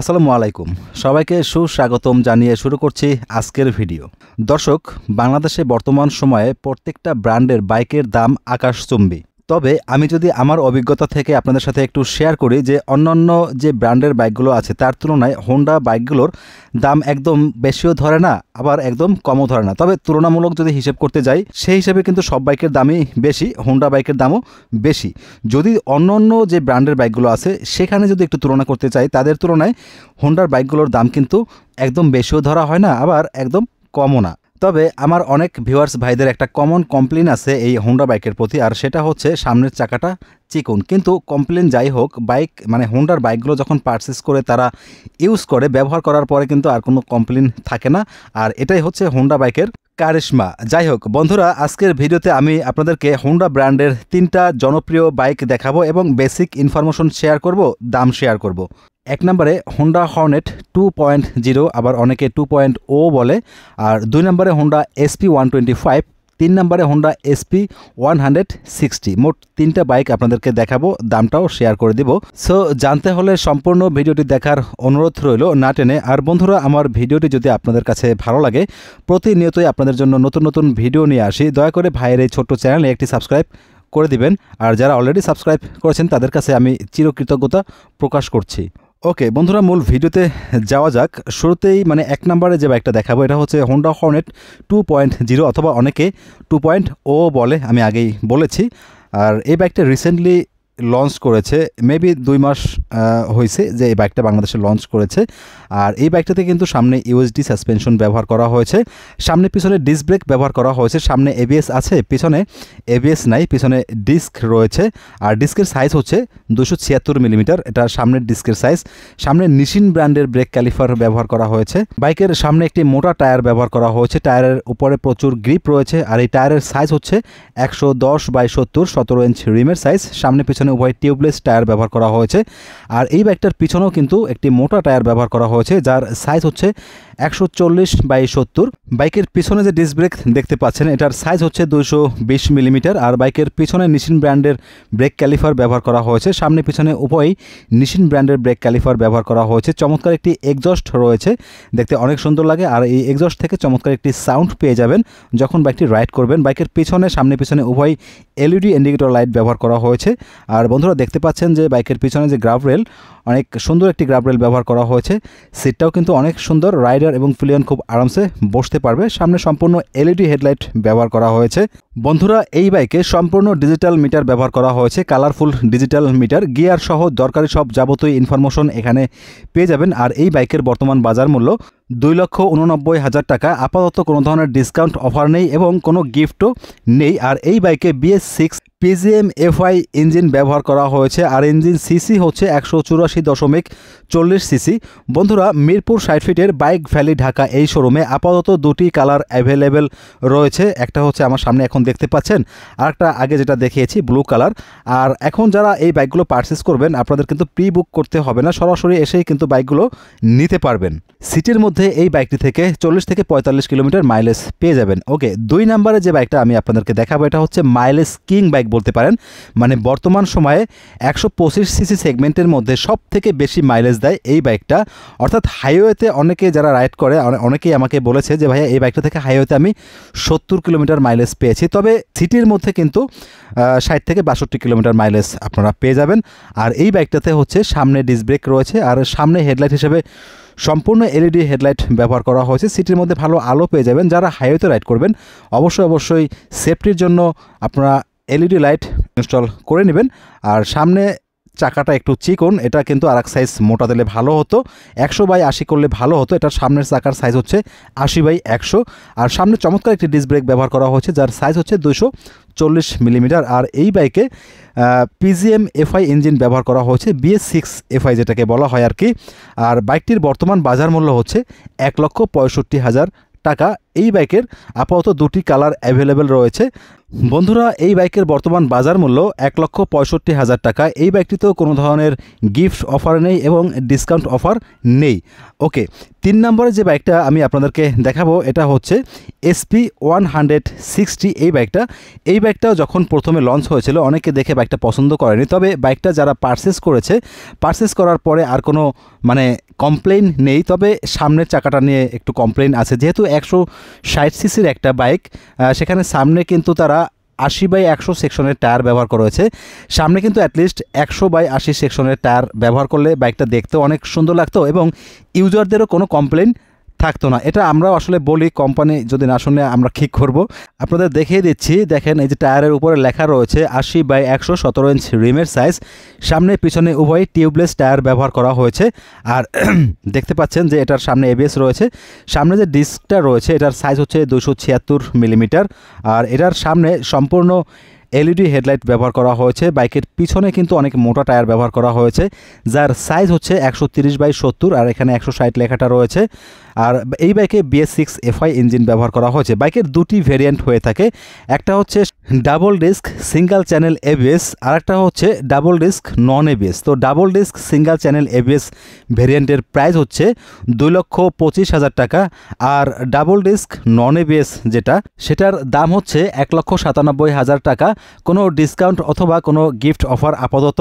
আসসালামু আলাইকুম সবাইকে সুস্বাগতম জানিয়ে শুরু করছি আজকের ভিডিও দর্শক বাংলাদেশে বর্তমান সময়ে প্রত্যেকটা ব্র্যান্ডের বাইকের দাম আকাশচুম্বী তবে আমি যদি আমার অভিজ্ঞতা থেকে আপনাদের সাথে একটু শেয়ার করি যে অন্যান্য যে ব্র্যান্ডের বাইকগুলো আছে তার তুলনায় হোন্ডা বাইকগুলোর দাম একদম বেশিও ধরে না আবার একদম কমও ধরে না তবে তুলনামূলক যদি হিসেব করতে যাই সেই হিসেবে কিন্তু সব বাইকের দামই বেশি হোন্ডা বাইকের দামও বেশি যদি অন্য অন্য যে ব্র্যান্ডের বাইকগুলো আছে সেখানে যদি একটু তুলনা করতে চাই তাদের তুলনায় হোন্ডার বাইকগুলোর দাম কিন্তু একদম বেশিও ধরা হয় না আবার একদম কমও না তবে আমার অনেক ভিউয়ার্স ভাইদের একটা কমন কমপ্লেন আছে এই হোন্ডা বাইকের প্রতি আর সেটা হচ্ছে সামনের চাকাটা চিকুন কিন্তু কমপ্লেন যাই হোক বাইক মানে হোন্ডার বাইকগুলো যখন পারচেস করে তারা ইউজ করে ব্যবহার করার পরে কিন্তু আর কোনো কমপ্লেন থাকে না আর এটাই হচ্ছে হোন্ডা বাইকের কারিশমা যাই হোক বন্ধুরা আজকের ভিডিওতে আমি আপনাদেরকে হোন্ডা ব্র্যান্ডের তিনটা জনপ্রিয় বাইক দেখাবো এবং বেসিক ইনফরমেশন শেয়ার করব দাম শেয়ার করব এক নম্বরে Honda Hornet two point zero আবার অনেকে টু পয়েন্ট ও বলে আর দুই নম্বরে Honda SP one twenty five তিন নম্বরে Honda SP one hundred sixty মোট তিনটা বাইক আপনাদেরকে দেখাবো দামটাও শেয়ার করে দিব সো জানতে হলে সম্পূর্ণ ভিডিওটি দেখার অনুরোধ রইল না টেনে আর বন্ধুরা আমার ভিডিওটি যদি আপনাদের কাছে ভালো লাগে প্রতিনিয়তই আপনাদের জন্য নতুন নতুন ভিডিও নিয়ে আসি দয়া করে ভাইয়ের এই ছোট্ট চ্যানেলে একটি সাবস্ক্রাইব করে দিবেন আর যারা অলরেডি সাবস্ক্রাইব করেছেন তাদের কাছে আমি চিরকৃতজ্ঞতা প্রকাশ করছি ওকে বন্ধুরা মূল ভিডিওতে যাওয়া যাক শুরুতেই মানে এক নম্বরে যে বাইকটা দেখাবো এটা হচ্ছে Honda Hornet two point zero অথবা অনেকে টু পয়েন্ট ও বলে আমি আগেই বলেছি আর এই বাইকটা রিসেন্টলি লঞ্চ করেছে মেবি দুই মাস হয়েছে যে এই বাইকটা বাংলাদেশে লঞ্চ করেছে আর এই বাইকটাতে কিন্তু সামনে ইউএসডি সাসপেনশন ব্যবহার করা হয়েছে সামনে পিছনে ডিস্ক ব্রেক ব্যবহার করা হয়েছে সামনে এবিএস আছে পিছনে এবিএস নাই পিছনে ডিস্ক রয়েছে আর ডিস্কের সাইজ হচ্ছে দুশো ছিয়াত্তর মিলিমিটার এটা সামনের ডিস্কের সাইজ সামনে নিশিন ব্র্যান্ডের ব্রেক ক্যালিফার ব্যবহার করা হয়েছে বাইকের সামনে একটি মোটা টায়ার ব্যবহার করা হয়েছে টায়ারের উপরে প্রচুর গ্রিপ রয়েছে আর এই টায়ারের সাইজ হচ্ছে একশো দশ বাই সত্তর সতেরো ইঞ্চ রিমের সাইজ সামনে পিছনে এখানে হোয়াইট টিউবলেস টায়ার ব্যবহার করা হয়েছে আর এই ব্যাগটার পিছনেও কিন্তু একটি মোটা টায়ার ব্যবহার করা হয়েছে যার সাইজ হচ্ছে একশো চল্লিশ বাই সত্তর বাইকের পিছনে যে ডিস্ক ব্রেক দেখতে পাচ্ছেন এটার সাইজ হচ্ছে দুশো বিশ মিলিমিটার আর বাইকের পিছনে নিশিন ব্র্যান্ডের ব্রেক ক্যালিফার ব্যবহার করা হয়েছে সামনে পিছনে উভয়ই নিশিন ব্র্যান্ডের ব্রেক ক্যালিফার ব্যবহার করা হয়েছে চমৎকার একটি এক্সস্ট রয়েছে দেখতে অনেক সুন্দর লাগে আর এই এক্সস্ট থেকে চমৎকার একটি সাউন্ড পেয়ে যাবেন যখন বাইকটি রাইড করবেন বাইকের পিছনে সামনে পিছনে উভয় এলইডি ইন্ডিকেটর লাইট ব্যবহার করা হয়েছে আর বন্ধুরা দেখতে পাচ্ছেন যে বাইকের পিছনে যে গ্রাফ রেল অনেক সুন্দর একটি গ্রাফ রেল ব্যবহার করা হয়েছে সিটটাও কিন্তু অনেক সুন্দর রাইডার রাইডার এবং প্লেয়ন খুব আরামসে বসতে পারবে সামনে সম্পূর্ণ এলইডি e হেডলাইট ব্যবহার করা হয়েছে বন্ধুরা এই বাইকে সম্পূর্ণ ডিজিটাল মিটার ব্যবহার করা হয়েছে কালারফুল ডিজিটাল মিটার গিয়ার সহ দরকারি সব যাবতীয় ইনফরমেশন এখানে পেয়ে যাবেন আর এই বাইকের বর্তমান বাজার মূল্য দুই লক্ষ উননব্বই হাজার টাকা আপাতত কোনো ধরনের ডিসকাউন্ট অফার নেই এবং কোনো গিফটও নেই আর এই বাইকে BS six PGM FI engine ব্যবহার করা হয়েছে আর ইঞ্জিন সিসি হচ্ছে একশো চুরাশি দশমিক চল্লিশ সিসি বন্ধুরা মিরপুর ষাট ফিটের বাইক ভ্যালি ঢাকা এই শোরুমে আপাতত দুটি কালার অ্যাভেলেবেল রয়েছে একটা হচ্ছে আমার সামনে এখন দেখতে পাচ্ছেন আর একটা আগে যেটা দেখিয়েছি ব্লু কালার আর এখন যারা এই বাইকগুলো পারচেস করবেন আপনাদের কিন্তু প্রি বুক করতে হবে না সরাসরি এসেই কিন্তু বাইকগুলো নিতে পারবেন সিটির মধ্যে মধ্যে এই বাইকটি থেকে চল্লিশ থেকে পঁয়তাল্লিশ কিলোমিটার মাইলেজ পেয়ে যাবেন ওকে দুই নম্বরে যে বাইকটা আমি আপনাদেরকে দেখাবো এটা হচ্ছে মাইলেজ কিং বাইক বলতে পারেন মানে বর্তমান সময়ে একশো পঁচিশ সিসি সেগমেন্টের মধ্যে সব থেকে বেশি মাইলেজ দেয় এই বাইকটা অর্থাৎ হাইওয়েতে অনেকে যারা রাইড করে অনেকেই আমাকে বলেছে যে ভাইয়া এই বাইকটা থেকে হাইওয়েতে আমি সত্তর কিলোমিটার মাইলেজ পেয়েছি তবে সিটির মধ্যে কিন্তু ষাট থেকে বাষট্টি কিলোমিটার মাইলেজ আপনারা পেয়ে যাবেন আর এই বাইকটাতে হচ্ছে সামনে ডিস ব্রেক রয়েছে আর সামনে হেডলাইট হিসেবে সম্পূর্ণ এলইডি e হেডলাইট ব্যবহার করা হয়েছে সিটির মধ্যে ভালো আলো পেয়ে যাবেন যারা হাইওয়েতে রাইড করবেন অবশ্যই অবশ্যই সেফটির জন্য আপনারা এলইডি লাইট ইনস্টল করে নেবেন আর সামনে চাকাটা একটু চিকন এটা কিন্তু আর এক সাইজ মোটা দিলে ভালো হতো একশো বাই আশি করলে ভালো হতো এটার সামনের চাকার সাইজ হচ্ছে আশি বাই একশো আর সামনে চমৎকার একটি ডিস ব্রেক ব্যবহার করা হয়েছে যার সাইজ হচ্ছে দুশো চল্লিশ মিলিমিটার আর এই বাইকে পিজিএম এফআই ইঞ্জিন ব্যবহার করা হয়েছে বিএস সিক্স এফআই যেটাকে বলা হয় আর কি আর বাইকটির বর্তমান বাজার মূল্য হচ্ছে এক লক্ষ পঁয়ষট্টি হাজার টাকা এই বাইকের আপাতত দুটি কালার অ্যাভেলেবেল রয়েছে বন্ধুরা এই বাইকের বর্তমান বাজার মূল্য এক লক্ষ পঁয়ষট্টি হাজার টাকা এই বাইকটিতেও কোনো ধরনের গিফট অফার নেই এবং ডিসকাউন্ট অফার নেই ওকে তিন নম্বরের যে বাইকটা আমি আপনাদেরকে দেখাবো এটা হচ্ছে এসপি ওয়ান হান্ড্রেড সিক্সটি এই বাইকটা এই বাইকটাও যখন প্রথমে লঞ্চ হয়েছিল অনেকে দেখে বাইকটা পছন্দ করেনি তবে বাইকটা যারা পার্সেস করেছে পার্সেস করার পরে আর কোনো মানে কমপ্লেন নেই তবে সামনের চাকাটা নিয়ে একটু কমপ্লেন আছে যেহেতু একশো ষাট সিসির একটা বাইক সেখানে সামনে কিন্তু তারা আশি বাই একশো সেকশনের টায়ার ব্যবহার করা হয়েছে সামনে কিন্তু অ্যাটলিস্ট একশো বাই আশি সেকশনের টায়ার ব্যবহার করলে বাইকটা দেখতে অনেক সুন্দর লাগতো এবং ইউজারদেরও কোনো কমপ্লেন থাকতো না এটা আমরা আসলে বলি কোম্পানি যদি না শুনে আমরা ঠিক করব আপনাদের দেখিয়ে দিচ্ছি দেখেন এই যে টায়ারের উপরে লেখা রয়েছে আশি বাই একশো সতেরো ইঞ্চ রিমের সাইজ সামনে পিছনে উভয় টিউবলেস টায়ার ব্যবহার করা হয়েছে আর দেখতে পাচ্ছেন যে এটার সামনে এবিএস রয়েছে সামনে যে ডিস্কটা রয়েছে এটার সাইজ হচ্ছে দুশো ছিয়াত্তর মিলিমিটার আর এটার সামনে সম্পূর্ণ এলইডি হেডলাইট ব্যবহার করা হয়েছে বাইকের পিছনে কিন্তু অনেক মোটা টায়ার ব্যবহার করা হয়েছে যার সাইজ হচ্ছে একশো তিরিশ বাই সত্তর আর এখানে একশো ষাট লেখাটা রয়েছে আর এই বাইকে বিএস সিক্স এফআই ইঞ্জিন ব্যবহার করা হয়েছে বাইকের দুটি ভেরিয়েন্ট হয়ে থাকে একটা হচ্ছে double disc single channel ABS আরেকটা হচ্ছে ডাবল ডিস্ক নন এবিএস তো double disc single channel ABS ভেরিয়েন্টের প্রাইস হচ্ছে দুই লক্ষ পঁচিশ হাজার টাকা আর ডাবল ডিস্ক নন এবিএস যেটা সেটার দাম হচ্ছে এক লক্ষ সাতানব্বই হাজার টাকা কোনো ডিসকাউন্ট অথবা কোনো গিফট অফার আপাতত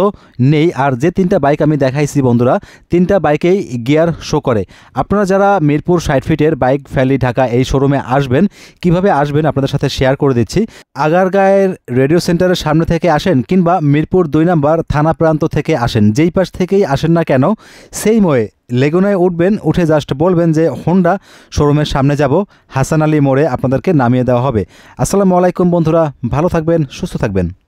নেই আর যে তিনটা বাইক আমি দেখাইছি বন্ধুরা তিনটা বাইকেই গিয়ার শো করে আপনারা যারা মিরপুর সাইড ফিটের বাইক ফ্যালি ঢাকা এই শোরুমে আসবেন কিভাবে আসবেন আপনাদের সাথে শেয়ার করে দিচ্ছি আগার সোনারগাঁয়ের রেডিও সেন্টারের সামনে থেকে আসেন কিংবা মিরপুর দুই নাম্বার থানা প্রান্ত থেকে আসেন যেই পাশ থেকেই আসেন না কেন সেই ময়ে লেগুনায় উঠবেন উঠে জাস্ট বলবেন যে হোন্ডা শোরুমের সামনে যাব হাসান আলী মোড়ে আপনাদেরকে নামিয়ে দেওয়া হবে আসসালামু আলাইকুম বন্ধুরা ভালো থাকবেন সুস্থ থাকবেন